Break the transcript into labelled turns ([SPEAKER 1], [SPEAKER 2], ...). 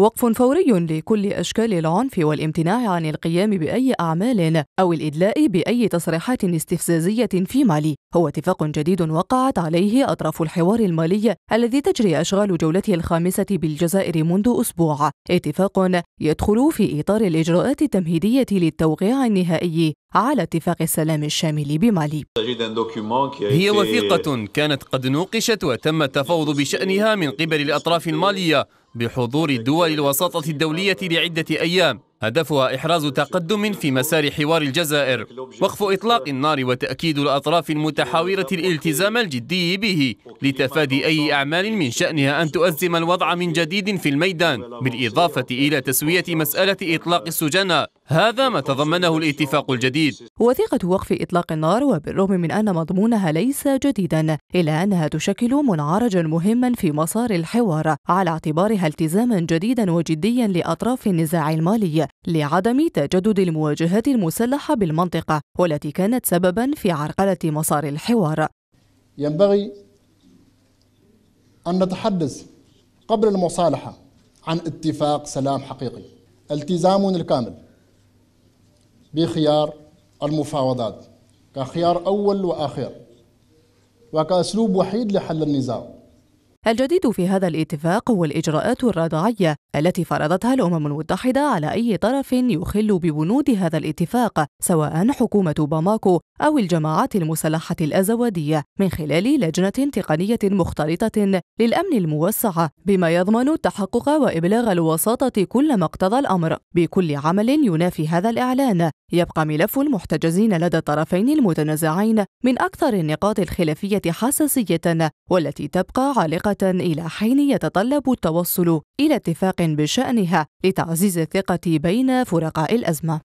[SPEAKER 1] وقف فوري لكل أشكال العنف والامتناع عن القيام بأي أعمال أو الإدلاء بأي تصريحات استفزازية في مالي هو اتفاق جديد وقعت عليه أطراف الحوار المالي الذي تجري أشغال جولته الخامسة بالجزائر منذ أسبوع اتفاق يدخل في إطار الإجراءات التمهيدية للتوقيع النهائي على اتفاق السلام الشامل بمالي
[SPEAKER 2] هي وثيقة كانت قد نوقشت وتم التفاوض بشأنها من قبل الأطراف المالية بحضور دول الوساطة الدولية لعدة أيام هدفها إحراز تقدم في مسار حوار الجزائر وقف إطلاق النار وتأكيد الأطراف المتحاورة الالتزام الجدي به لتفادي أي أعمال من شأنها أن تؤزم الوضع من جديد في الميدان بالإضافة إلى تسوية مسألة إطلاق السجناء هذا ما تضمنه الاتفاق الجديد
[SPEAKER 1] وثيقة وقف إطلاق النار وبالرغم من أن مضمونها ليس جديدا إلا أنها تشكل منعرجا مهما في مسار الحوار على اعتبارها التزاما جديدا وجديا لأطراف النزاع المالي لعدم تجدد المواجهات المسلحة بالمنطقة والتي كانت سببا في عرقلة مسار الحوار
[SPEAKER 3] ينبغي أن نتحدث قبل المصالحة عن اتفاق سلام حقيقي التزام الكامل بخيار المفاوضات كخيار أول وآخر وكأسلوب وحيد لحل النزاع الجديد في هذا الاتفاق هو الإجراءات
[SPEAKER 1] الرضاعية التي فرضتها الأمم المتحدة على أي طرف يخل ببنود هذا الاتفاق سواء حكومة باماكو أو الجماعات المسلحة الأزوادية من خلال لجنة تقنية مختلطة للأمن الموسعة بما يضمن التحقق وإبلاغ الوساطة كل ما اقتضى الأمر بكل عمل ينافي هذا الإعلان يبقى ملف المحتجزين لدى الطرفين المتنازعين من أكثر النقاط الخلافية حساسية والتي تبقى عالقة إلى حين يتطلب التوصل إلى اتفاق بشأنها لتعزيز الثقة بين فرقاء الأزمة